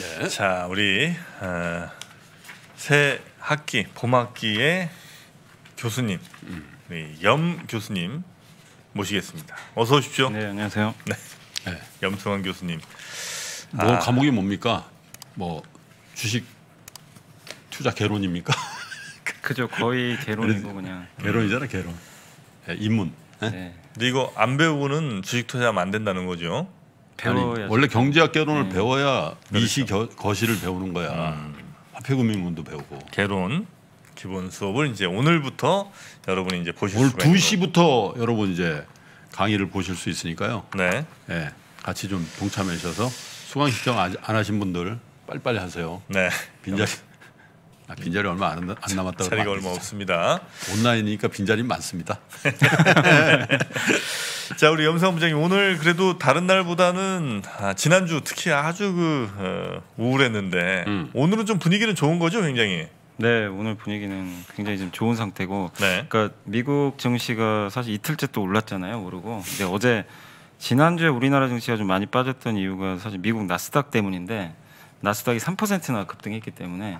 네. 자, 우리 어, 새 학기 봄 학기의 교수님, 음. 우리 염 교수님 모시겠습니다. 어서 오십시오. 네, 안녕하세요. 네. 네. 염승환 교수님. 뭐 아. 과목이 뭡니까? 뭐 주식 투자 개론입니까? 그죠, 거의 개론이고 그냥. 개론이잖아, 개론. 네, 인문. 네? 네. 근데 이거 안 배우고는 주식 투자하면 안 된다는 거죠. 배워야 원래 경제학 개론을 음. 배워야 그러니까. 미시 겨, 거시를 배우는 거야. 음. 화폐금융론도 배우고. 개론 기본 수업을 이제 오늘부터 여러분이 이제 보실 오늘 2시부터 여러분 이제 강의를 보실 수 있으니까요. 네. 네. 같이 좀 동참해 주셔서 수강 신청 안 하신 분들 빨리빨리 하세요. 네. 빈자리 아, 빈자리 얼마 안, 안 남았다고 자리가 얼마 없습니다. 온라인이니까 빈자리 많습니다. 자 우리 염상 부장님 오늘 그래도 다른 날보다는 아, 지난주 특히 아주 그 어, 우울했는데 음. 오늘은 좀 분위기는 좋은 거죠 굉장히. 네 오늘 분위기는 굉장히 좀 좋은 상태고 네. 그러니까 미국 증시가 사실 이틀째 또 올랐잖아요 오르고 근데 어제 지난주에 우리나라 증시가 좀 많이 빠졌던 이유가 사실 미국 나스닥 때문인데 나스닥이 3%나 급등했기 때문에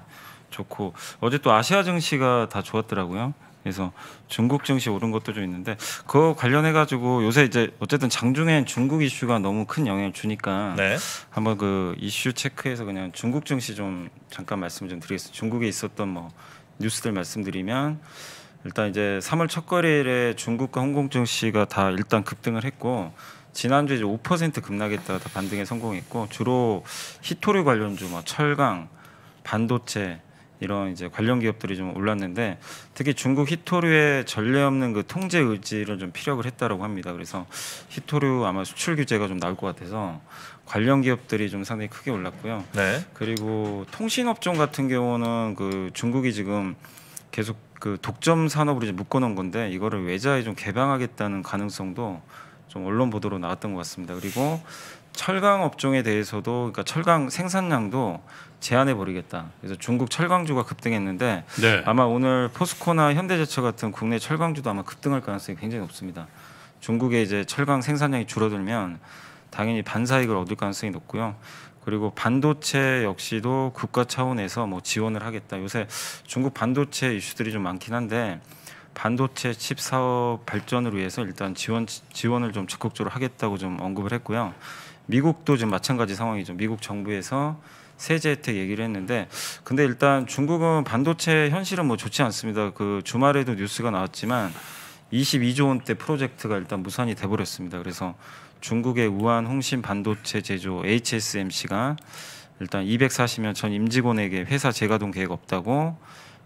좋고 어제 또 아시아 증시가 다 좋았더라고요. 그래서 중국 증시 오른 것도 좀 있는데 그거 관련해 가지고 요새 이제 어쨌든 장중엔 중국 이슈가 너무 큰 영향을 주니까 네. 한번 그 이슈 체크해서 그냥 중국 증시 좀 잠깐 말씀 을좀 드리겠습니다. 중국에 있었던 뭐 뉴스들 말씀드리면 일단 이제 3월 첫 거래일에 중국과 홍콩 증시가 다 일단 급등을 했고 지난주 에 이제 5% 급락했다가 다 반등에 성공했고 주로 히토류 관련주 뭐 철강 반도체 이런 이제 관련 기업들이 좀 올랐는데 특히 중국 히토류의 전례 없는 그 통제 의지를 좀 피력을 했다라고 합니다. 그래서 히토류 아마 수출 규제가 좀 나올 것 같아서 관련 기업들이 좀 상당히 크게 올랐고요. 네. 그리고 통신 업종 같은 경우는 그 중국이 지금 계속 그 독점 산업으로 이제 묶어놓은 건데 이거를 외자에 좀 개방하겠다는 가능성도 좀 언론 보도로 나왔던 것 같습니다. 그리고 철강 업종에 대해서도 그러니까 철강 생산량도 제한해 버리겠다. 그래서 중국 철강주가 급등했는데 네. 아마 오늘 포스코나 현대제철 같은 국내 철강주도 아마 급등할 가능성이 굉장히 높습니다. 중국의 이제 철강 생산량이 줄어들면 당연히 반사익을 얻을 가능성이 높고요. 그리고 반도체 역시도 국가 차원에서 뭐 지원을 하겠다. 요새 중국 반도체 이슈들이 좀 많긴 한데 반도체 칩 사업 발전을 위해서 일단 지원 지원을 좀 적극적으로 하겠다고 좀 언급을 했고요. 미국도 지금 마찬가지 상황이죠. 미국 정부에서 세제 혜택 얘기를 했는데 근데 일단 중국은 반도체 현실은 뭐 좋지 않습니다. 그 주말에도 뉴스가 나왔지만 22조 원대 프로젝트가 일단 무산이 돼버렸습니다. 그래서 중국의 우한 홍신 반도체 제조 HSMC가 일단 240명 전 임직원에게 회사 재가동 계획 없다고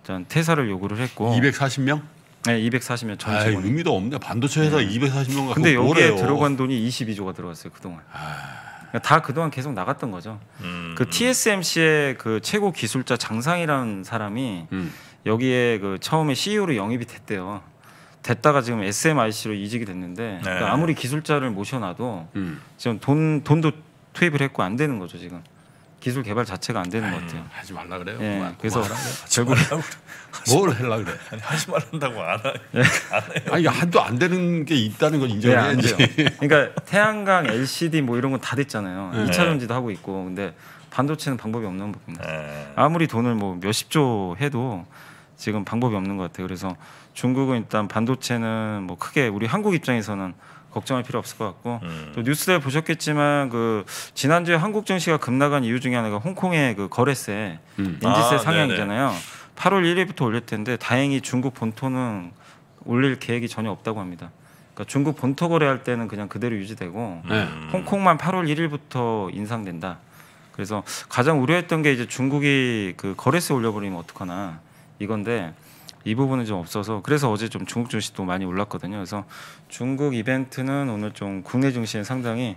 일단 퇴사를 요구를 했고 240명? 네, 240년 전 아, 직원. 의미도 없네. 반도체 회사 네. 240명 갖고 근데 여기에 들어간 돈이 22조가 들어갔어요 그동안. 아... 그러니까 다 그동안 계속 나갔던 거죠. 음... 그 TSMC의 그 최고 기술자 장상이라는 사람이 음. 여기에 그 처음에 CEO로 영입이 됐대요. 됐다가 지금 SMIC로 이직이 됐는데 네. 그러니까 아무리 기술자를 모셔놔도 음. 지금 돈 돈도 투입을 했고 안 되는 거죠 지금. 기술 개발 자체가 안 되는 에이, 것 같아요. 하지 말라 그래요. 예, 그 그래서 그만 뭐 결국 뭘 하려 그래? 아니, 하지 말란다고 안 예. 해요. 아니 하도 안 되는 게 있다는 걸 인정해야지. 예, 그러니까 태양광 LCD 뭐 이런 건 다 됐잖아요. 예. 2차 전지도 하고 있고 근데 반도체는 방법이 없는 겁니다. 예. 아무리 돈을 뭐 몇십조 해도 지금 방법이 없는 것 같아요. 그래서 중국은 일단 반도체는 뭐 크게 우리 한국 입장에서는 걱정할 필요 없을 것 같고 음. 또 뉴스에 보셨겠지만 그 지난주에 한국 증시가 급락한 이유 중에 하나가 홍콩의 그 거래세 음. 인지세 아, 상향이잖아요. 네네. 8월 1일부터 올릴 텐데 다행히 중국 본토는 올릴 계획이 전혀 없다고 합니다. 그러니까 중국 본토 거래할 때는 그냥 그대로 유지되고 네. 홍콩만 8월 1일부터 인상된다. 그래서 가장 우려했던 게 이제 중국이 그 거래세 올려버리면 어떡하나 이건데 이 부분은 좀 없어서 그래서 어제 좀 중국 증시도 많이 올랐거든요. 그래서 중국 이벤트는 오늘 좀 국내 증시는 상당히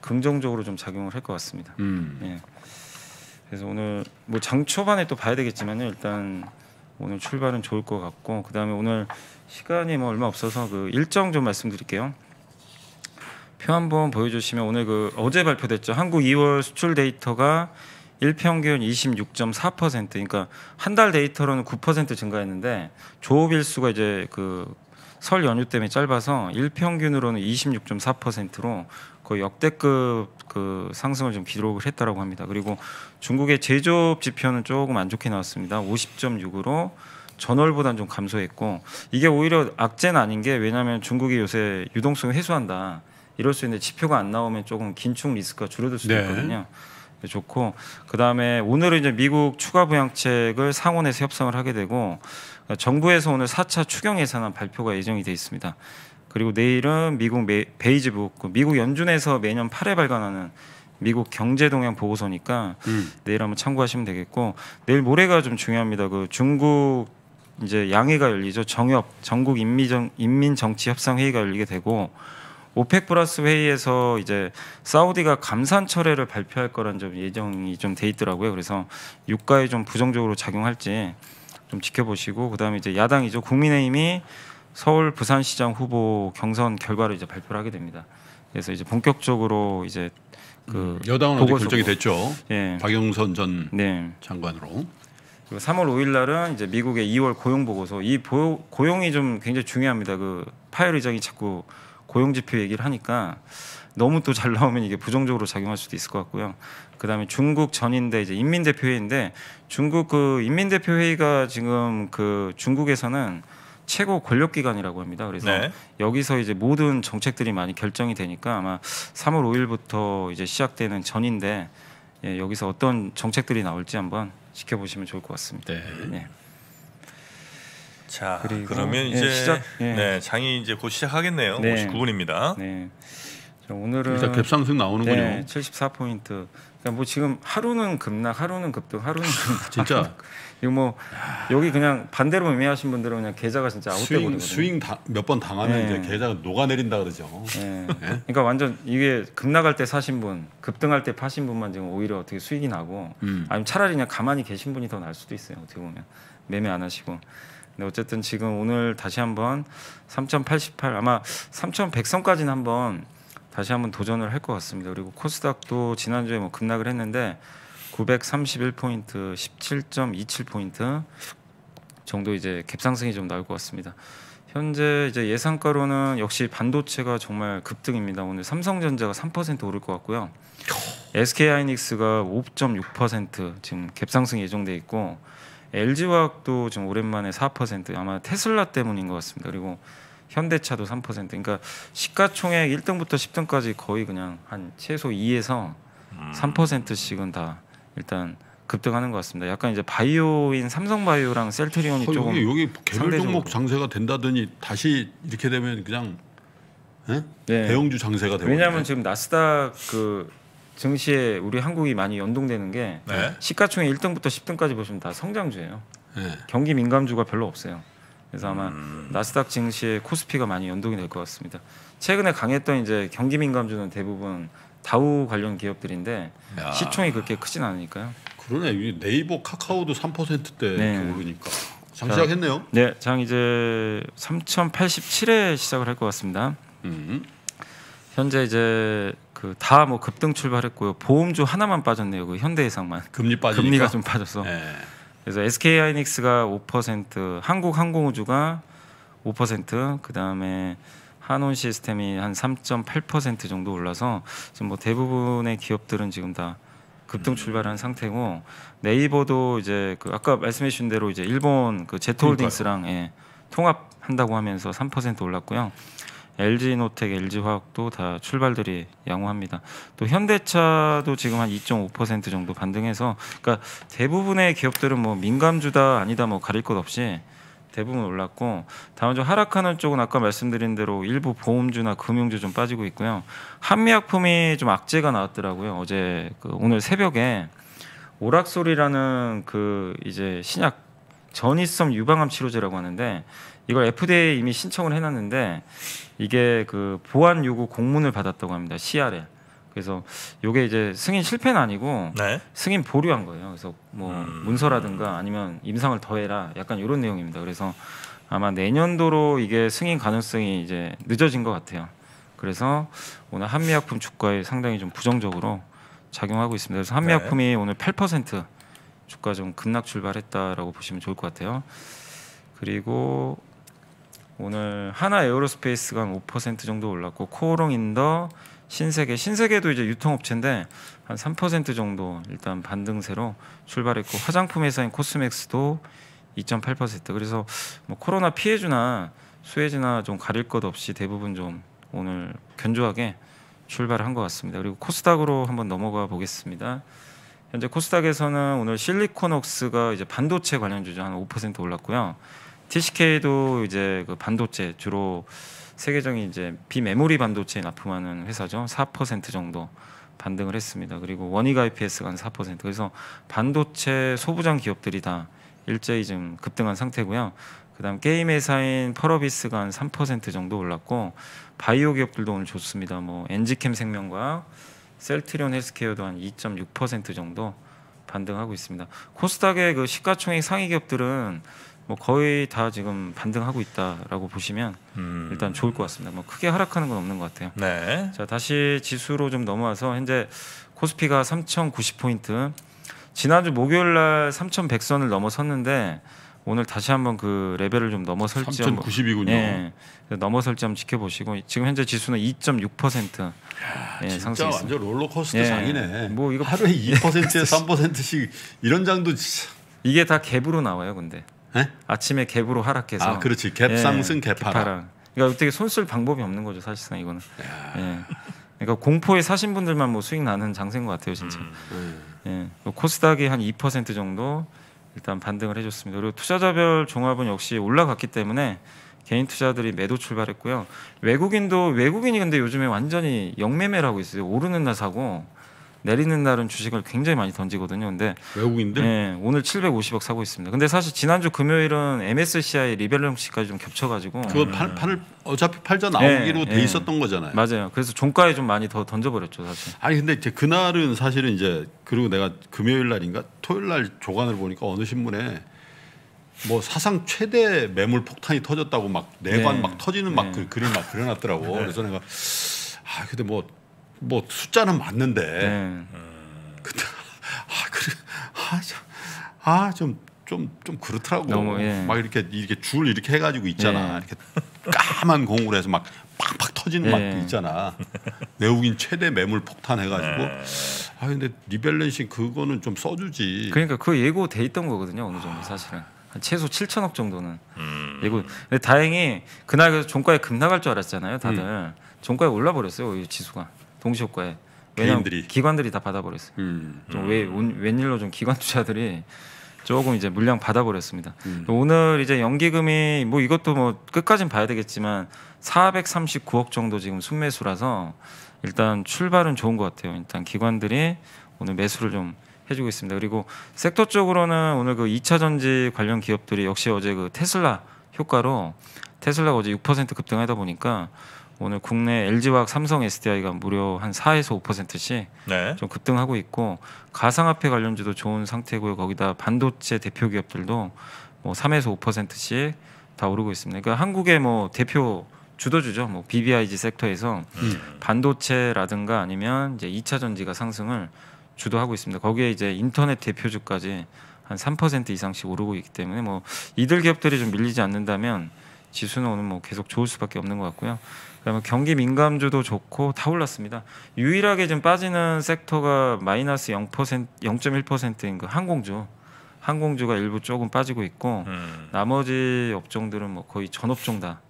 긍정적으로 좀 작용을 할 것 같습니다. 음. 예. 그래서 오늘 뭐 장 초반에 또 봐야 되겠지만 일단 오늘 출발은 좋을 것 같고 그 다음에 오늘 시간이 뭐 얼마 없어서 그 일정 좀 말씀드릴게요. 표 한번 보여주시면 오늘 그 어제 발표됐죠 한국 2월 수출 데이터가 일평균 26.4% 그러니까 한 달 데이터로는 9% 증가했는데 조업일수가 이제 그 설 연휴 때문에 짧아서 일평균으로는 26.4%로 거의 역대급 그 상승을 좀 기록을 했다라고 합니다. 그리고 중국의 제조업 지표는 조금 안 좋게 나왔습니다. 50.6으로 전월보다는 좀 감소했고 이게 오히려 악재는 아닌 게 왜냐하면 중국이 요새 유동성을 해소한다 이럴 수 있는데 지표가 안 나오면 조금 긴축 리스크가 줄어들 수도 네. 있거든요. 좋고 그 다음에 오늘은 이제 미국 추가 부양책을 상원에서 협상을 하게 되고 정부에서 오늘 4차 추경 예산안 발표가 예정이 돼 있습니다. 그리고 내일은 미국 메, 베이지북 그 미국 연준에서 매년 8회 발간하는 미국 경제 동향 보고서니까 음. 내일 한번 참고하시면 되겠고 내일 모레가 좀 중요합니다. 그 중국 이제 양회가 열리죠. 정협 전국 인민정, 인민정치 협상 회의가 열리게 되고 오펙 플러스 회의에서 이제 사우디가 감산 철회를 발표할 거란 좀 예정이 좀돼 있더라고요. 그래서 유가에 좀 부정적으로 작용할지 좀 지켜보시고 그다음에 이제 야당이죠 국민의힘이 서울 부산시장 후보 경선 결과를 이제 발표를 하게 됩니다. 그래서 이제 본격적으로 이제 그 음, 여당은 어제 결정이 됐죠. 예. 박영선 전 네. 장관으로. 그리고 3월 5일 날은 이제 미국의 2월 고용 보고서 이 고용이 좀 굉장히 중요합니다. 그 파열 의장이 자꾸 고용 지표 얘기를 하니까 너무 또 잘 나오면 이게 부정적으로 작용할 수도 있을 것 같고요. 그다음에 중국 전인데 이제 인민대표회의인데 중국 그 인민대표회의가 지금 그 중국에서는 최고 권력 기관이라고 합니다. 그래서 네. 여기서 이제 모든 정책들이 많이 결정이 되니까 아마 3월 5일부터 이제 시작되는 전인데 예, 여기서 어떤 정책들이 나올지 한번 지켜보시면 좋을 것 같습니다. 네. 예. 자, 그러면 예, 이제 네, 시작, 네. 네, 장이 이제 곧 시작하겠네요. 네. 59분입니다. 네. 오늘은 일단 갭 상승 나오는군요. 네, 74 포인트. 그러니까 뭐 지금 하루는 급락, 하루는 급등, 하루는 급락. 진짜. 이거 뭐 여기 그냥 반대로 매매하신 분들은 그냥 계좌가 진짜 아웃되거든요. 스윙, 스윙 몇번 당하면 네. 이제 계좌가 녹아내린다 그러죠. 네. 네. 그러니까 완전 이게 급락할 때 사신 분, 급등할 때 파신 분만 지금 오히려 어떻게 수익이 나고, 음. 아니면 차라리 그냥 가만히 계신 분이 더 날 수도 있어요. 어떻게 보면 매매 안 하시고. 근데 네, 어쨌든 지금 오늘 다시 한번 3,088 아마 3,100선까지는 한번 다시 한번 도전을 할 것 같습니다. 그리고 코스닥도 지난주에 뭐 급락을 했는데 931포인트, 17.27포인트 정도 이제 갭상승이 좀 나올 것 같습니다. 현재 이제 예상가로는 역시 반도체가 정말 급등입니다. 오늘 삼성전자가 3% 오를 것 같고요. SK하이닉스가 5.6% 지금 갭상승 예정돼 있고 LG 화학도 좀 오랜만에 4% 아마 테슬라 때문인 것 같습니다. 그리고 현대차도 3% 그러니까 시가총액 1등부터 10등까지 거의 그냥 한 최소 2에서 음. 3%씩은 다 일단 급등하는 것 같습니다. 약간 이제 바이오인 삼성바이오랑 셀트리온이 어, 조금 여기, 여기 개별 종목 장세가 된다더니 다시 이렇게 되면 그냥 예? 네? 대형주 장세가 되고 왜냐하면 지금 나스닥 그 증시에 우리 한국이 많이 연동되는 게 네. 시가총액 1등부터 10등까지 보시면 다 성장주예요. 네. 경기 민감주가 별로 없어요. 그래서 아마 음. 나스닥 증시에 코스피가 많이 연동이 될 것 같습니다. 최근에 강했던 이제 경기 민감주는 대부분 다우 관련 기업들인데 야. 시총이 그렇게 크진 않으니까요. 그러네. 네이버 카카오도 3%대 네. 오르니까. 장 시작했네요. 네, 장 이제 3,087에 시작을 할 것 같습니다. 음. 현재 이제 그다뭐 급등 출발했고요. 보험주 하나만 빠졌네요. 그 현대해상만. 금리 빠지니까 금리가 좀 빠졌어. 네. 예. 그래서 SK 하이닉스가 5%, 한국항공우주가 5%, 그다음에 한온 시스템이 한 3.8% 정도 올라서 지금 뭐 대부분의 기업들은 지금 다 급등 음. 출발한 상태고 네이버도 이제 그 아까 말씀해 주신 대로 이제 일본 그 제트홀딩스랑 예, 통합한다고 하면서 3% 올랐고요. LG노텍, LG화학도 다 출발들이 양호합니다. 또 현대차도 지금 한 2.5% 정도 반등해서 그러니까 대부분의 기업들은 뭐 민감주다 아니다 뭐 가릴 것 없이 대부분 올랐고 다음 주 하락하는 쪽은 아까 말씀드린 대로 일부 보험주나 금융주 좀 빠지고 있고요. 한미약품이 좀 악재가 나왔더라고요. 어제 그 오늘 새벽에 오락솔이라는 그 이제 신약 전이성 유방암 치료제라고 하는데 이걸 FDA에 이미 신청을 해놨는데 이게 그 보안 요구 공문을 받았다고 합니다. CRL. 그래서 요게 이제 승인 실패는 아니고 네? 승인 보류한 거예요. 그래서 뭐 음. 문서라든가 아니면 임상을 더해라 약간 이런 내용입니다. 그래서 아마 내년도로 이게 승인 가능성이 이제 늦어진 것 같아요. 그래서 오늘 한미약품 주가에 상당히 좀 부정적으로 작용하고 있습니다. 그래서 한미약품이 네. 오늘 8% 주가 좀 급락 출발했다라고 보시면 좋을 것 같아요. 그리고 오늘 하나 에어로스페이스가 한5% 정도 올랐고 코오롱인더 신세계 신세계도 이제 유통업체인데 한 3% 정도 일단 반등세로 출발했고 화장품 회사인 코스맥스도 2.8% 그래서 뭐 코로나 피해주나 수혜주나 좀 가릴 것 없이 대부분 좀 오늘 견조하게 출발한 것 같습니다. 그리고 코스닥으로 한번 넘어가 보겠습니다. 현재 코스닥에서는 오늘 실리콘옥스가 이제 반도체 관련 주주 한5% 올랐고요. TCK도 이제 그 반도체 주로 세계적인 이제 비메모리 반도체 납품하는 회사죠. 4% 정도 반등을 했습니다. 그리고 원익 IPS가 한 4%. 그래서 반도체 소부장 기업들이 다 일제히 좀 급등한 상태고요. 그다음 게임 회사인 펄어비스가 한 3% 정도 올랐고 바이오 기업들도 오늘 좋습니다. 뭐 엔지캠 생명과 셀트리온 헬스케어도 한 2.6% 정도 반등하고 있습니다. 코스닥의 그 시가총액 상위 기업들은 뭐 거의 다 지금 반등하고 있다라고 보시면 음. 일단 좋을 것 같습니다. 뭐 크게 하락하는 건 없는 것 같아요. 네. 자 다시 지수로 좀 넘어와서 현재 코스피가 3,090포인트. 지난주 목요일 날 3,100선을 넘어섰는데 오늘 다시 한번 그 레벨을 좀 넘어설지 3,090이군요. 예, 넘어설지 한번 지켜보시고 지금 현재 지수는 2.6% 야, 예, 진짜 상승 완전 롤러코스터 예. 장이네. 뭐 이거 하루에 2%에 3%씩 이런 장도 진짜. 이게 다 갭으로 나와요, 근데. 에? 예? 아침에 갭으로 하락해서. 아, 그렇지. 갭 예, 상승, 갭, 갭 하락. 그러니까 어떻게 손쓸 방법이 없는 거죠, 사실상 이거는. 예. 그러니까 공포에 사신 분들만 뭐 수익 나는 장세인 것 같아요, 진짜. 음, 음. 예. 뭐 코스닥이 한 2% 정도 일단 반등을 해줬습니다. 그리고 투자자별 종합은 역시 올라갔기 때문에 개인 투자들이 매도 출발했고요. 외국인도 외국인이 근데 요즘에 완전히 영매매라고 있어요. 오르는 날 사고 내리는 날은 주식을 굉장히 많이 던지거든요. 근데 외국인들 네, 오늘 750억 사고 있습니다. 근데 사실 지난주 금요일은 MSCI 리밸런스까지 좀 겹쳐가지고 그거 음. 팔, 팔 어차피 팔자 나오기로 네, 돼 예. 있었던 네. 거잖아요. 맞아요. 그래서 종가에 좀 많이 더 던져버렸죠, 사실. 아니 근데 이제 그날은 사실은 이제 그리고 내가 금요일 날인가 토요일 날 조간을 보니까 어느 신문에 뭐 사상 최대 매물 폭탄이 터졌다고 막 내관 네. 막 터지는 막 네. 그, 그림 막 그려놨더라고. 네. 그래서 내가 아 근데 뭐뭐 숫자는 맞는데 네. 그때 아 그래 아좀아좀 좀, 좀 그렇더라고. 너무, 예. 막 이렇게 이렇게 줄 이렇게 해가지고 있잖아. 예. 이렇게 까만 공으로 해서 막 팍팍 터지는 예. 막 있잖아. 내국인 최대 매물 폭탄 해가지고. 예. 네. 아 근데 리밸런싱 그거는 좀 써주지. 그러니까 그 예고 돼 있던 거거든요 어느 정도 사실은. 한 최소 7천억 정도는 음. 예고. 근데 다행히 그날 그래서 종가에 급 나갈 줄 알았잖아요 다들. 음. 종가에 올라 버렸어요 이 지수가. 동시효과에 개인들이. 기관들이 다 받아버렸어요. 음. 좀왜 음. 웬일로 좀 기관 투자들이 조금 이제 물량 받아버렸습니다. 음. 오늘 이제 연기금이 뭐 이것도 뭐 끝까진 봐야 되겠지만 439억 정도 지금 순매수라서 일단 출발은 좋은 것 같아요. 일단 기관들이 오늘 매수를 좀 해주고 있습니다. 그리고 섹터 쪽으로는 오늘 그 2차 전지 관련 기업들이 역시 어제 그 테슬라 효과로 테슬라가 어제 6% 급등하다 보니까 오늘 국내 LG화학, 삼성, SDI가 무려 한 4에서 5%씩 네. 좀 급등하고 있고 가상화폐 관련주도 좋은 상태고요. 거기다 반도체 대표 기업들도 뭐 3에서 5%씩 다 오르고 있습니다. 그러니까 한국의 뭐 대표 주도주죠. 뭐 BBIG 섹터에서 음. 반도체라든가 아니면 이제 2차 전지가 상승을 주도하고 있습니다. 거기에 이제 인터넷 대표주까지 한 3% 이상씩 오르고 있기 때문에 뭐 이들 기업들이 좀 밀리지 않는다면 지수는 오늘 뭐 계속 좋을 수밖에 없는 것 같고요. 그다음에 경기 민감주도 좋고 다 올랐습니다. 유일하게 좀 빠지는 섹터가 마이너스 0% 0.1%인 그 항공주. 항공주가 일부 조금 빠지고 있고 음. 나머지 업종들은 뭐 거의 전 업종 다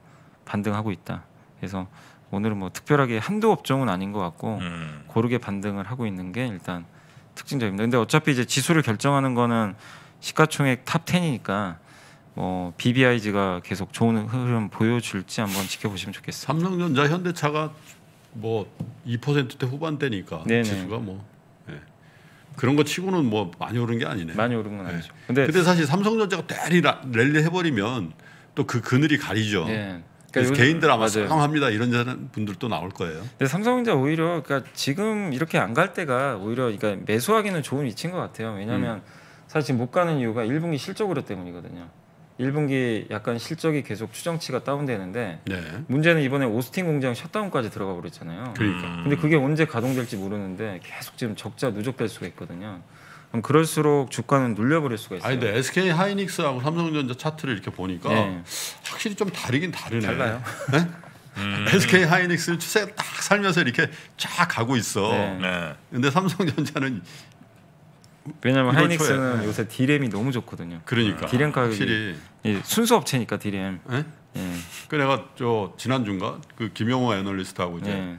반등하고 있다. 그래서 오늘은 뭐 특별하게 한두 업종은 아닌 것 같고 음. 고르게 반등을 하고 있는 게 일단 특징적입니다. 근데 어차피 이제 지수를 결정하는 거는 시가총액 탑 10이니까 어, BBIG가 계속 좋은 흐름 보여줄지 한번 지켜보시면 좋겠습니다. 삼성전자, 현대차가 뭐 2%대 후반대니까 네네. 지수가 뭐 네. 그런 거 치고는 뭐 많이 오른 게 아니네. 많이 오른 건 예. 아니죠. 네. 근데, 근데, 사실 삼성전자가 대리 랠리 해버리면 또 그 그늘이 가리죠. 네. 그러니까 그래서 요즘, 개인들 아마 사합니다 이런 분들도 나올 거예요. 근데 삼성전자 오히려 그러니까 지금 이렇게 안 갈 때가 오히려 그러니까 매수하기는 좋은 위치인 것 같아요. 왜냐하면 음. 사실 못 가는 이유가 1분기 실적 우려 때문이거든요. 1분기 약간 실적이 계속 추정치가 다운되는데 네. 문제는 이번에 오스틴 공장 셧다운까지 들어가 버렸잖아요. 그러니까. 근데 그게 언제 가동될지 모르는데 계속 지금 적자 누적될 수가 있거든요. 그럼 그럴수록 주가는 눌려버릴 수가 있어요. 아니, 근데 SK 하이닉스하고 삼성전자 차트를 이렇게 보니까 네. 확실히 좀 다르긴 다르네. 달라요. 네? 음. SK 하이닉스는 추세가 딱 살면서 이렇게 쫙 가고 있어. 네. 네. 근데 삼성전자는 왜냐면 하이닉스는 요새 디램이 너무 좋거든요. 그러니까 어, 디램 가격이 확실히. 예, 순수 업체니까 디램. 예? 예. 그 내가 저 지난 주인가 그 김영호 애널리스트하고 이제 예.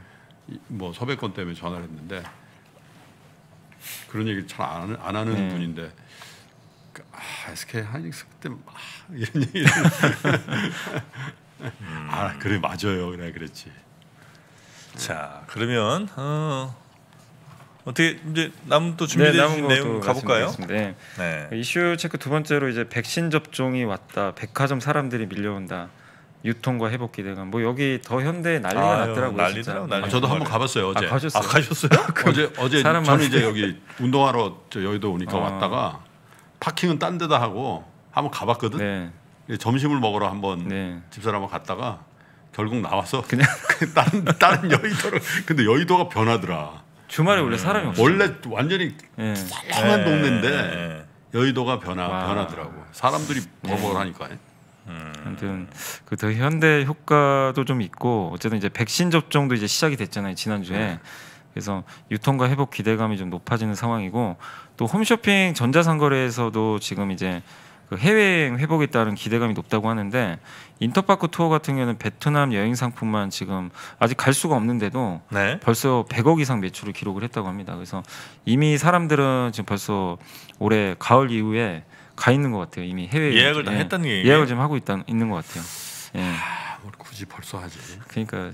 뭐섭외권 때문에 전화를 했는데 그런 얘기 잘안 안 하는 예. 분인데 그, 아, SK 하이닉스 그때 막 이런 얘기를 아 그래 맞아요 그래 그랬지. 자 그러면 어. 어떻게 이제 네, 남은 또 준비된 네, 내용 가볼까요? 네. 네. 그 이슈 체크 두 번째로 이제 백신 접종이 왔다. 백화점 사람들이 밀려온다. 유통과 회복 기대감. 뭐 여기 더 현대에 난리가 아유, 났더라고요. 난리더라고. 난리. 아, 저도 한번 가봤어요 어제. 아, 가셨어요? 아, 가셨어요? 어제 어제 저는 많았어요. 이제 여기 운동하러 저 여의도 오니까 어. 왔다가 파킹은 딴 데다 하고 한번 가봤거든. 네. 점심을 먹으러 한번 네. 집사람하고 갔다가 결국 나와서 그냥 그 다른 다른 여의도로 근데 여의도가 변하더라. 주말에 원래 사람이 음. 없어. 원래 완전히 네. 예. 쌀한 예. 동네인데 예. 여의도가 변화 와. 변하더라고. 사람들이 버벅하니까. 음. 아무튼 그 더 현대 효과도 좀 있고 어쨌든 이제 백신 접종도 이제 시작이 됐잖아요 지난주에 네. 그래서 유통과 회복 기대감이 좀 높아지는 상황이고 또 홈쇼핑 전자상거래에서도 지금 이제 그 해외여행 회복에 따른 기대감이 높다고 하는데 인터파크 투어 같은 경우는 베트남 여행 상품만 지금 아직 갈 수가 없는데도 네. 벌써 100억 이상 매출을 기록을 했다고 합니다. 그래서 이미 사람들은 지금 벌써 올해 가을 이후에 가 있는 것 같아요. 이미 해외 예약을 예, 다 했다는 얘기 예약을 지금 하고 있다 있는 것 같아요. 예. 하, 아, 굳이 벌써 하지. 그러니까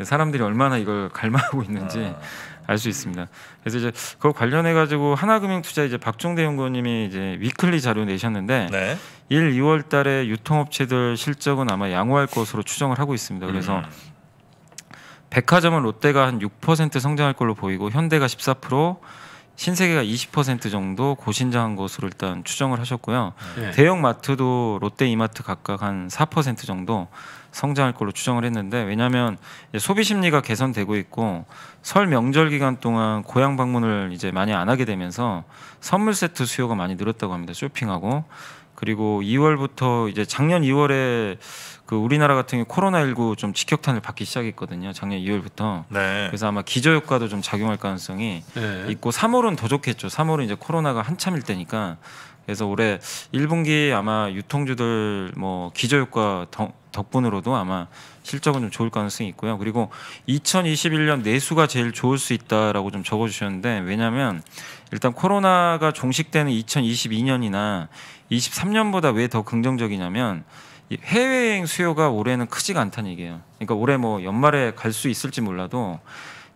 네, 사람들이 얼마나 이걸 갈망하고 있는지 아. 알수 있습니다. 그래서 이제 그 관련해 가지고 하나금융투자 이제 박종대 연구원님이 이제 위클리 자료 내셨는데 네. 1, 2월 달에 유통업체들 실적은 아마 양호할 것으로 추정을 하고 있습니다. 그래서 음. 백화점은 롯데가 한 6% 성장할 걸로 보이고 현대가 14%, 신세계가 20% 정도 고신장한 것으로 일단 추정을 하셨고요. 네. 대형 마트도 롯데 이마트 각각 한 4% 정도 성장할 걸로 추정을 했는데 왜냐하면 소비 심리가 개선되고 있고 설 명절 기간 동안 고향 방문을 이제 많이 안 하게 되면서 선물 세트 수요가 많이 늘었다고 합니다. 쇼핑하고 그리고 2월부터 이제 작년 2월에 그 우리나라 같은 경우 코로나19 좀 직격탄을 받기 시작했거든요. 작년 2월부터. 네. 그래서 아마 기저 효과도 좀 작용할 가능성이 네. 있고 3월은 더 좋겠죠. 3월은 이제 코로나가 한참일 때니까 그래서 올해 1분기 아마 유통주들 뭐 기저효과 덕분으로도 아마 실적은 좀 좋을 가능성이 있고요. 그리고 2021년 내수가 제일 좋을 수 있다라고 좀 적어주셨는데 왜냐하면 일단 코로나가 종식되는 2022년이나 23년보다 왜 더 긍정적이냐면 해외여행 수요가 올해는 크지가 않다는 얘기예요. 그러니까 올해 뭐 연말에 갈 수 있을지 몰라도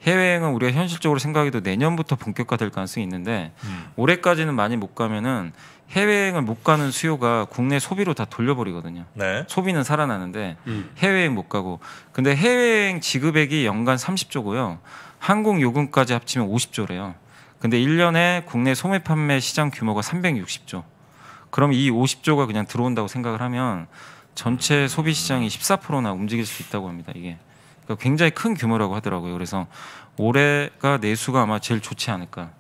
해외여행은 우리가 현실적으로 생각해도 내년부터 본격화될 가능성이 있는데 음. 올해까지는 많이 못 가면은 해외여행을 못 가는 수요가 국내 소비로 다 돌려버리거든요. 네. 소비는 살아나는데 음. 해외여행 못 가고. 근데 해외여행 지급액이 연간 30조고요. 항공 요금까지 합치면 50조래요. 근데 1년에 국내 소매 판매 시장 규모가 360조. 그럼 이 50조가 그냥 들어온다고 생각을 하면 전체 소비 시장이 14%나 움직일 수 있다고 합니다. 이게. 그러니까 굉장히 큰 규모라고 하더라고요. 그래서 올해가 내수가 아마 제일 좋지 않을까.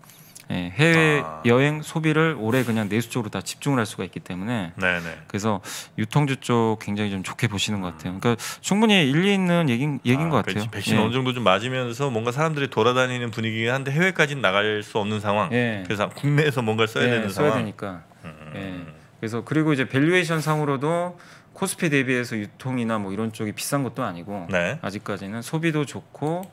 예, 해외 아. 여행 소비를 올해 그냥 내수 쪽으로 다 집중을 할 수가 있기 때문에 네네. 그래서 유통주 쪽 굉장히 좀 좋게 보시는 것 음. 같아요. 그러니까 충분히 일리 있는 얘긴 얘긴 아, 것 같아요. 백신 예. 어느 정도 좀 맞으면서 뭔가 사람들이 돌아다니는 분위기긴 한데 해외까지는 나갈 수 없는 상황. 예. 그래서 국내에서 뭔가를 써야 예, 되는 써야 상 되니까. 음. 예. 그래서 그리고 이제 밸류에이션 상으로도 코스피 대비해서 유통이나 뭐 이런 쪽이 비싼 것도 아니고 네. 아직까지는 소비도 좋고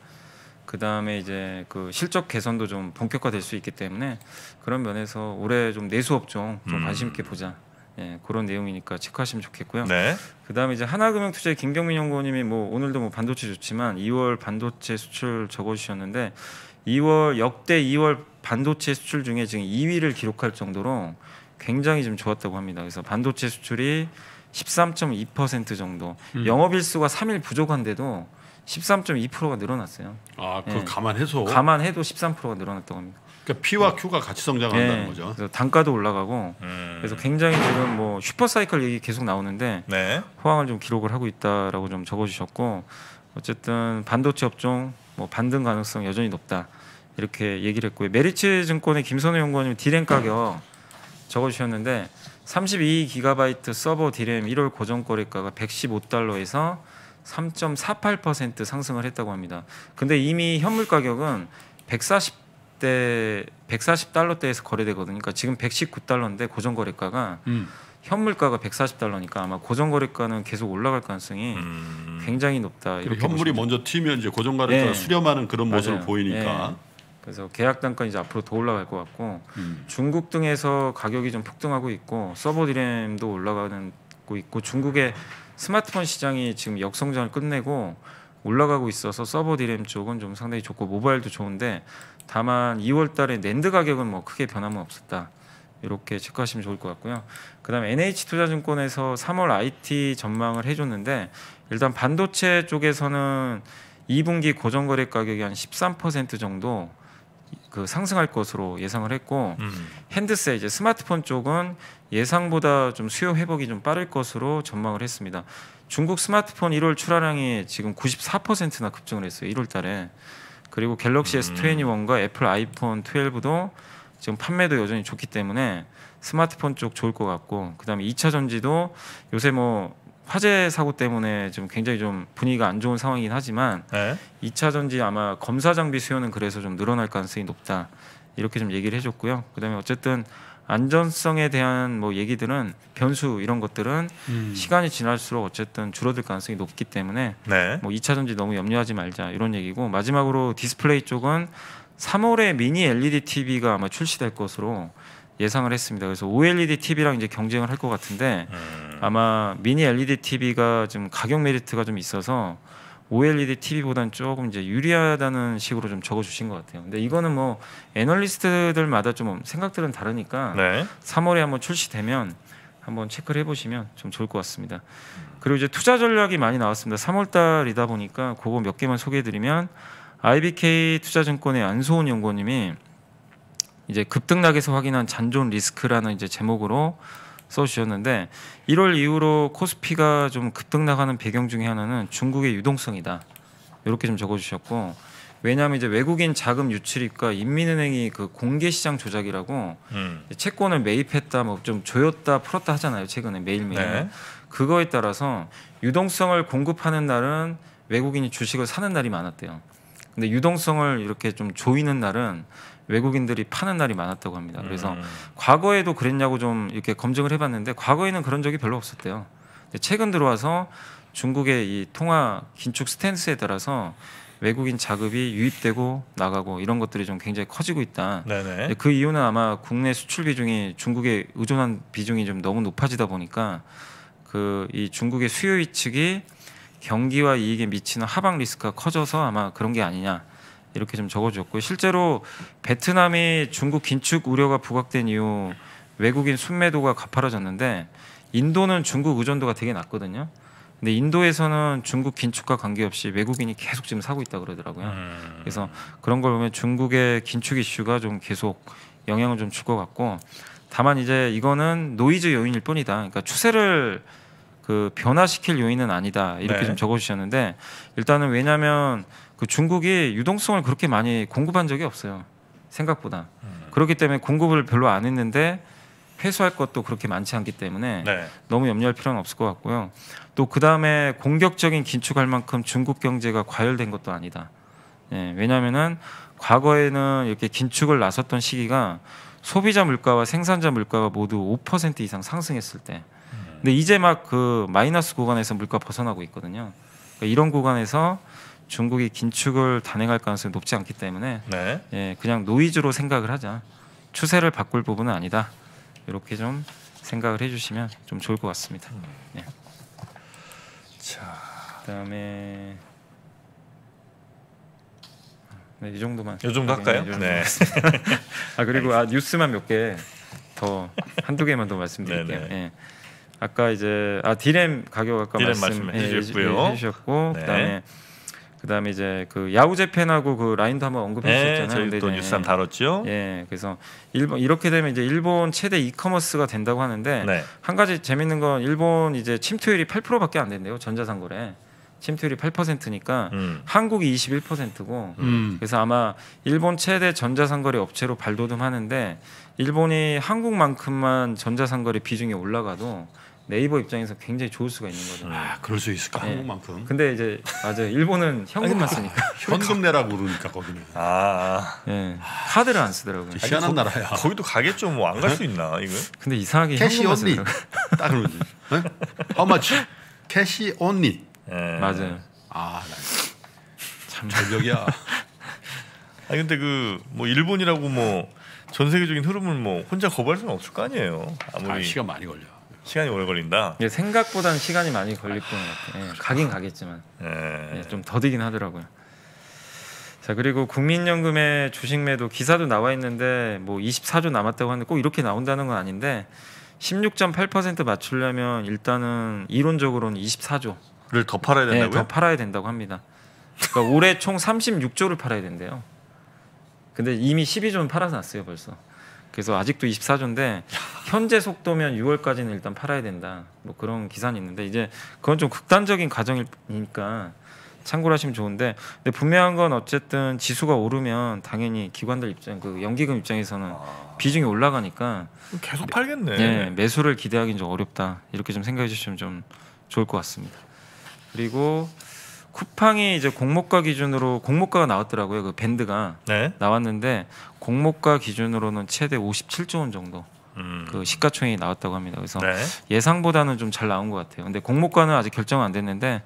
그 다음에 이제 그 실적 개선도 좀 본격화될 수 있기 때문에 그런 면에서 올해 좀 내수 업종 좀 음. 관심 있게 보자. 예, 그런 내용이니까 체크하시면 좋겠고요. 네. 그다음에 이제 하나금융투자의 김경민 연구원님이 뭐 오늘도 뭐 반도체 좋지만 2월 반도체 수출 적어주셨는데 2월 역대 2월 반도체 수출 중에 지금 2위를 기록할 정도로 굉장히 좀 좋았다고 합니다. 그래서 반도체 수출이 13.2% 정도, 음. 영업일수가 3일 부족한데도 13.2%가 늘어났어요. 아, 그 예. 감안해서 감안해도 13%가 늘어났다고 합니다. 그러니까 P와 Q가 같이 성장한다는 예. 거죠. 그래서 단가도 올라가고 음. 그래서 굉장히 지금 뭐 슈퍼 사이클 얘기 계속 나오는데 네. 호황을 좀 기록을 하고 있다라고 좀 적어 주셨고 어쨌든 반도체 업종 뭐 반등 가능성 여전히 높다. 이렇게 얘기를 했고요. 메리츠 증권의 김선우 연구원님 디램 가격 적어 주셨는데 32GB 서버 디램 1월 고정 거래가가 115달러에서 3.48% 상승을 했다고 합니다. 근데 이미 현물 가격은 140대 140달러대에서 거래되거든요. 그러니까 지금 119달러인데 고정 거래가가 음. 현물가가 140달러니까 아마 고정거래가는 계속 올라갈 가능성이 음. 굉장히 높다. 이렇게 현물이 먼저 튀면 이제 고정거래가 네. 수렴하는 그런 맞아요. 모습을 보이니까. 네. 그래서 계약 단가 이제 앞으로 더 올라갈 것 같고 음. 중국 등에서 가격이 좀 폭등하고 있고 서버 디램도 올라가는 있고 중국의 스마트폰 시장이 지금 역성장을 끝내고 올라가고 있어서 서버 디램 쪽은 좀 상당히 좋고 모바일도 좋은데 다만 2월 달에 낸드 가격은 뭐 크게 변함은 없었다. 이렇게 체크하시면 좋을 것 같고요. 그다음 NH투자증권에서 3월 IT 전망을 해줬는데 일단 반도체 쪽에서는 2분기 고정거래 가격이 한 13% 정도 그 상승할 것으로 예상을 했고 음. 핸드셋 이제 스마트폰 쪽은 예상보다 좀 수요 회복이 좀 빠를 것으로 전망을 했습니다. 중국 스마트폰 1월 출하량이 지금 94%나 급증을 했어요. 1월 달에. 그리고 갤럭시 S21과 음. 애플 아이폰 12도 지금 판매도 여전히 좋기 때문에 스마트폰 쪽 좋을 것 같고 그다음에 2차 전지도 요새 뭐 화재 사고 때문에 지 굉장히 좀 분위기가 안 좋은 상황이긴 하지만 네. 2차 전지 아마 검사 장비 수요는 그래서 좀 늘어날 가능성이 높다. 이렇게 좀 얘기를 해줬고요. 그다음에 어쨌든 안전성에 대한 뭐 얘기들은 변수 이런 것들은 음. 시간이 지날수록 어쨌든 줄어들 가능성이 높기 때문에 네. 뭐 2차 전지 너무 염려하지 말자 이런 얘기고 마지막으로 디스플레이 쪽은 3월에 미니 LED TV가 아마 출시될 것으로 예상을 했습니다. 그래서 OLED TV랑 이제 경쟁을 할 것 같은데 음. 아마 미니 LED TV가 좀 가격 메리트가 좀 있어서 OLED TV보다는 조금 이제 유리하다는 식으로 좀 적어주신 것 같아요. 근데 이거는 뭐 애널리스트들마다 좀 생각들은 다르니까 네. 3월에 한번 출시되면 한번 체크를 해보시면 좀 좋을 것 같습니다. 그리고 이제 투자 전략이 많이 나왔습니다. 3월 달이다 보니까 그거 몇 개만 소개해드리면 IBK 투자증권의 안소훈 연구원님이 이제 급등락에서 확인한 잔존 리스크라는 이제 제목으로 써주셨는데 1월 이후로 코스피가 좀 급등나가는 배경 중에 하나는 중국의 유동성이다. 이렇게 좀 적어주셨고 왜냐하면 이제 외국인 자금 유출입과 인민은행이 그 공개 시장 조작이라고 음. 채권을 매입했다 뭐 좀 조였다 풀었다 하잖아요 최근에 매일매일 네. 그거에 따라서 유동성을 공급하는 날은 외국인이 주식을 사는 날이 많았대요. 근데 유동성을 이렇게 좀 조이는 날은 외국인들이 파는 날이 많았다고 합니다. 그래서 음. 과거에도 그랬냐고 좀 이렇게 검증을 해봤는데 과거에는 그런 적이 별로 없었대요. 최근 들어와서 중국의 이 통화 긴축 스탠스에 따라서 외국인 자급이 유입되고 나가고 이런 것들이 좀 굉장히 커지고 있다. 네네. 그 이유는 아마 국내 수출 비중이 중국에 의존한 비중이 좀 너무 높아지다 보니까 그 이 중국의 수요 위측이 경기와 이익에 미치는 하방 리스크가 커져서 아마 그런 게 아니냐. 이렇게 좀적어주었고요 실제로 베트남이 중국 긴축 우려가 부각된 이후 외국인 순매도가 가파라졌는데 인도는 중국 의존도가 되게 낮거든요. 근데 인도에서는 중국 긴축과 관계없이 외국인이 계속 지금 사고 있다 그러더라고요. 음. 그래서 그런 걸 보면 중국의 긴축 이슈가 좀 계속 영향을 좀 줄 것 같고 다만 이제 이거는 노이즈 요인일 뿐이다. 그러니까 추세를 그 변화시킬 요인은 아니다 이렇게 네. 좀 적어주셨는데 일단은 왜냐하면 그 중국이 유동성을 그렇게 많이 공급한 적이 없어요. 생각보다. 음. 그렇기 때문에 공급을 별로 안 했는데 회수할 것도 그렇게 많지 않기 때문에 네. 너무 염려할 필요는 없을 것 같고요. 또 그다음에 공격적인 긴축할 만큼 중국 경제가 과열된 것도 아니다. 예, 왜냐하면은 과거에는 이렇게 긴축을 나섰던 시기가 소비자 물가와 생산자 물가가 모두 5% 이상 상승했을 때. 음. 근데 이제 막 그 마이너스 구간에서 물가 벗어나고 있거든요. 그러니까 이런 구간에서 중국이 긴축을 단행할 가능성이 높지 않기 때문에 네. 예, 그냥 노이즈로 생각을 하자. 추세를 바꿀 부분은 아니다. 이렇게 좀 생각을 해주시면 좀 좋을 것 같습니다. 음. 네. 자, 그다음에 네, 이 정도만. 이 정도 할까요? 네. 네. 아 그리고 아, 뉴스만 몇 개 더 한두 개만 더 말씀드릴게요. 네, 네. 예. 아까 이제 아 디램 가격 아까 디램 말씀, 말씀해 예, 주셨고요. 예, 예, 그다음에 그다음에 이제 그 야후 재팬하고 그 라인도 한번 언급해 주셨잖아요. 네, 또 뉴스 한 다뤘죠. 예, 그래서 일본 이렇게 되면 이제 일본 최대 이커머스가 된다고 하는데 네. 한 가지 재밌는 건 일본 이제 침투율이 8%밖에 안 된대요 전자상거래. 침투율이 8%니까 음. 한국이 21%고 음. 그래서 아마 일본 최대 전자상거래 업체로 발돋움하는데 일본이 한국만큼만 전자상거래 비중이 올라가도 네이버 입장에서 굉장히 좋을 수가 있는 거잖아요. 그럴 수 있을까? 네. 한국만큼. 근데 이제 맞아요. 일본은 현금만 그 쓰니까. 현금 내라고 그러니까 거기는. 아. 예. 아, 카드를 안 쓰더라고요. 희한한 거, 나라야. 거기도 가겠죠. 뭐안 갈 수 있나 이거? 근데 이상하게 캐시 온리. 딱 그러지. 네? How much? 캐시 온리. 예. 맞아요. 아, 참 전력이야. 아 근데 그 뭐 일본이라고 뭐 전 세계적인 흐름을 뭐 혼자 거부할 수는 없을 거 아니에요. 아무리 아, 시간 많이 걸려. 시간이 오래 걸린다. 예, 생각보다는 시간이 많이 걸릴 것 같아요. 예, 가긴 가겠지만 예. 예, 좀 더디긴 하더라고요. 자 그리고 국민연금의 주식 매도 기사도 나와 있는데 뭐 24조 남았다고 하는데 꼭 이렇게 나온다는 건 아닌데 16.8% 맞추려면 일단은 이론적으로는 24조를 더 팔아야 예, 된다고요? 네, 더 팔아야 된다고 합니다. 그러니까 올해 총 36조를 팔아야 된대요. 근데 이미 12조는 팔아서 났어요 벌써. 그래서 아직도 24조인데 현재 속도면 6월까지는 일단 팔아야 된다. 뭐 그런 기사는 있는데 이제 그건 좀 극단적인 과정이니까 참고를 하시면 좋은데 근데 분명한 건 어쨌든 지수가 오르면 당연히 기관들 입장 그 연기금 입장에서는 아... 비중이 올라가니까 계속 팔겠네. 예, 매수를 기대하기는 좀 어렵다. 이렇게 좀 생각해 주시면 좀 좋을 것 같습니다. 그리고 쿠팡이 이제 공모가 기준으로 공모가가 나왔더라고요. 그 밴드가 네. 나왔는데 공모가 기준으로는 최대 57조 원 정도 음. 그 시가총액이 나왔다고 합니다. 그래서 네. 예상보다는 좀 잘 나온 것 같아요. 근데 공모가는 아직 결정 안 됐는데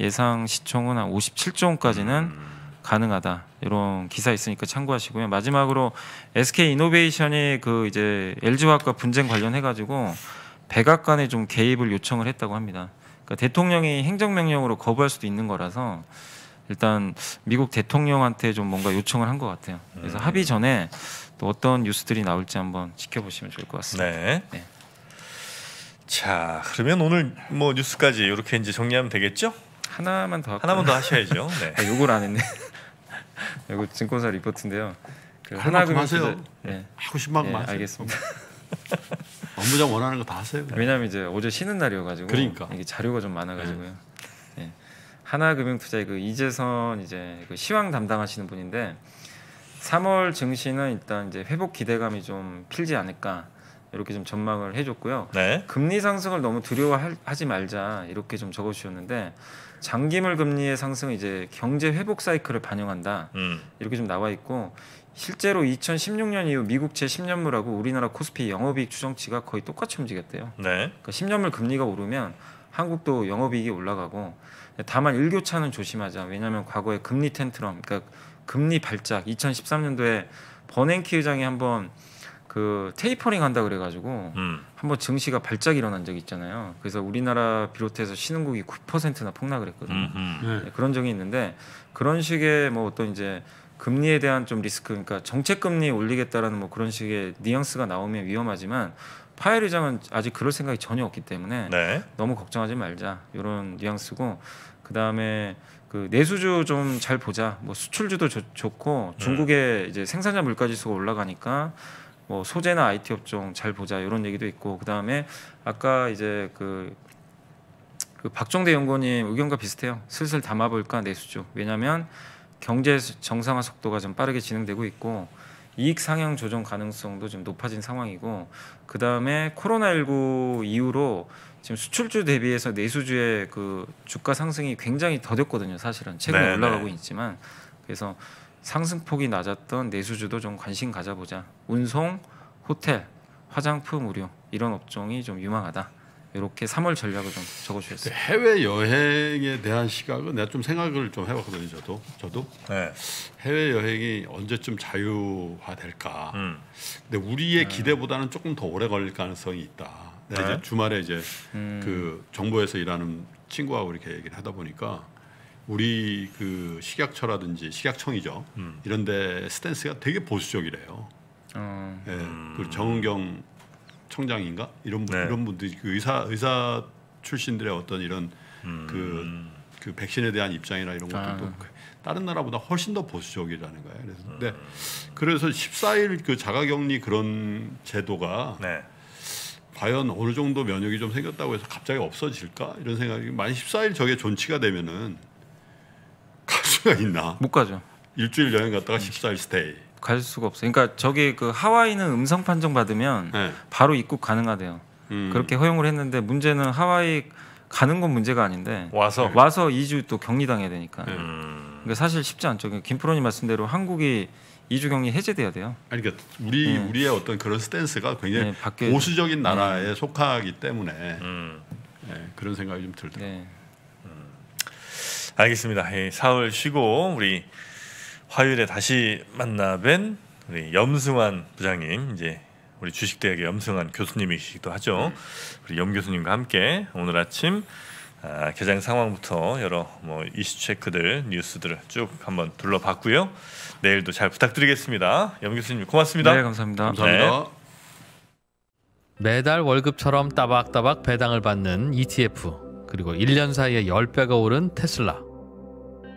예상 시총은 한 57조 원까지는 음. 가능하다 이런 기사 있으니까 참고하시고요. 마지막으로 SK 이노베이션이 그 이제 LG화학과 분쟁 관련해 가지고 백악관에 좀 개입을 요청을 했다고 합니다. 그러니까 대통령이 행정명령으로 거부할 수도 있는 거라서 일단 미국 대통령한테 좀 뭔가 요청을 한 것 같아요. 그래서 음. 합의 전에 또 어떤 뉴스들이 나올지 한번 지켜보시면 좋을 것 같습니다. 네. 네. 자 그러면 오늘 뭐 뉴스까지 이렇게 이제 정리하면 되겠죠? 하나만 더 하나만 더 하셔야죠. 네. 아, 욕을 안 했네. 이거 증권사 리포트인데요. 그 하나 금 하세요. 네. 네. 하고 싶만 네, 알겠습니다. 업무장 원하는 거 다 하세요. 그냥. 왜냐면 이제 어제 쉬는 날이어가지고 그러니까. 이게 자료가 좀 많아가지고요. 네. 네. 예. 하나금융투자의 그 이재선 이제 그 시황 담당하시는 분인데 3월 증시는 일단 이제 회복 기대감이 좀 필지 않을까 이렇게 좀 전망을 해줬고요. 네. 금리 상승을 너무 두려워하지 말자 이렇게 좀 적어주셨는데 장기물 금리의 상승은 이제 경제 회복 사이클을 반영한다 음. 이렇게 좀 나와 있고 실제로 2016년 이후 미국 제10년물하고 우리나라 코스피 영업이익 추정치가 거의 똑같이 움직였대요. 네. 그러니까 10년물 금리가 오르면 한국도 영업이익이 올라가고 다만 일교차는 조심하자. 왜냐하면 과거에 금리 텐트럼, 그러니까 금리 발작 2013년도에 버냉키 의장이 한번 그 테이퍼링 한다 그래가지고 음. 한번 증시가 발작 일어난 적이 있잖아요. 그래서 우리나라 비롯해서 신흥국이 9%나 폭락을 했거든요. 네. 네, 그런 적이 있는데 그런 식의 뭐 어떤 이제 금리에 대한 좀 리스크 그러니까 정책 금리 올리겠다라는 뭐 그런 식의 뉘앙스가 나오면 위험하지만 파일 의장은 아직 그럴 생각이 전혀 없기 때문에 네. 너무 걱정하지 말자 이런 뉘앙스고 그다음에 그 내수주 좀 잘 보자 뭐 수출주도 좋, 좋고 중국의 음. 이제 생산자 물가지수가 올라가니까 뭐 소재나 IT 업종 잘 보자 이런 얘기도 있고 그다음에 아까 이제 그, 그 박종대 연구원님 의견과 비슷해요 슬슬 담아볼까 내수주 왜냐하면 경제 정상화 속도가 좀 빠르게 진행되고 있고 이익 상향 조정 가능성도 좀 높아진 상황이고 그 다음에 코로나19 이후로 지금 수출주 대비해서 내수주의 그 주가 상승이 굉장히 더뎠거든요. 사실은 최근에 네네. 네. 올라가고 있지만 그래서 상승폭이 낮았던 내수주도 좀 관심 가져보자. 운송, 호텔, 화장품, 의료 이런 업종이 좀 유망하다. 이렇게 3월 전략을 좀 적어주셨어요. 해외 여행에 대한 시각은 내가 좀 생각을 좀 해봤거든요. 저도 저도 네. 해외 여행이 언제쯤 자유화될까. 음. 근데 우리의 네. 기대보다는 조금 더 오래 걸릴 가능성이 있다. 네. 이제 주말에 이제 음. 그 정부에서 일하는 친구하고 이렇게 얘기를 하다 보니까 우리 그 식약처라든지 식약청이죠. 음. 이런데 스탠스가 되게 보수적이래요. 어. 예, 음. 그 정은경 청장인가 이런 분, 네. 이런 분들이 그 의사 의사 출신들의 어떤 이런 그, 음. 그, 그 백신에 대한 입장이나 이런 것들도 아. 다른 나라보다 훨씬 더 보수적이라는 거예요. 그래서 근데 음. 그래서 14일 그 자가격리 그런 제도가 네. 과연 어느 정도 면역이 좀 생겼다고 해서 갑자기 없어질까 이런 생각이 만약 14일 저게 존치가 되면은 갈 수가 있나? 못 가죠. 일주일 여행 갔다가 14일 스테이. 갈 수가 없어요. 그러니까 저기 그 하와이는 음성 판정 받으면 네. 바로 입국 가능하대요. 음. 그렇게 허용을 했는데 문제는 하와이 가는 건 문제가 아닌데 와서 와서 2주 또 격리당해야 되니까. 네. 음. 그러니까 사실 쉽지 않죠. 그러니까 김프로님 말씀대로 한국이 2주 격리 해제돼야 돼요. 아니 그러니까 우리 네. 우리의 어떤 그런 스탠스가 굉장히 네, 보수적인 네. 나라에 속하기 때문에 음. 네, 그런 생각이 좀 들더라고요. 음. 알겠습니다. 4월 예, 쉬고 우리 화요일에 다시 만나 뵌 우리 염승환 부장님 이제 우리 주식대학의 염승환 교수님이시기도 하죠. 네. 우리 염 교수님과 함께 오늘 아침 아, 개장 상황부터 여러 뭐 이슈 체크들 뉴스들을 쭉 한번 둘러봤고요. 내일도 잘 부탁드리겠습니다. 염 교수님 고맙습니다. 네 감사합니다. 감사합니다. 네. 매달 월급처럼 따박따박 배당을 받는 ETF 그리고 1년 사이에 10배가 오른 테슬라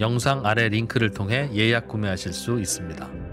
영상 아래 링크를 통해 예약 구매하실 수 있습니다.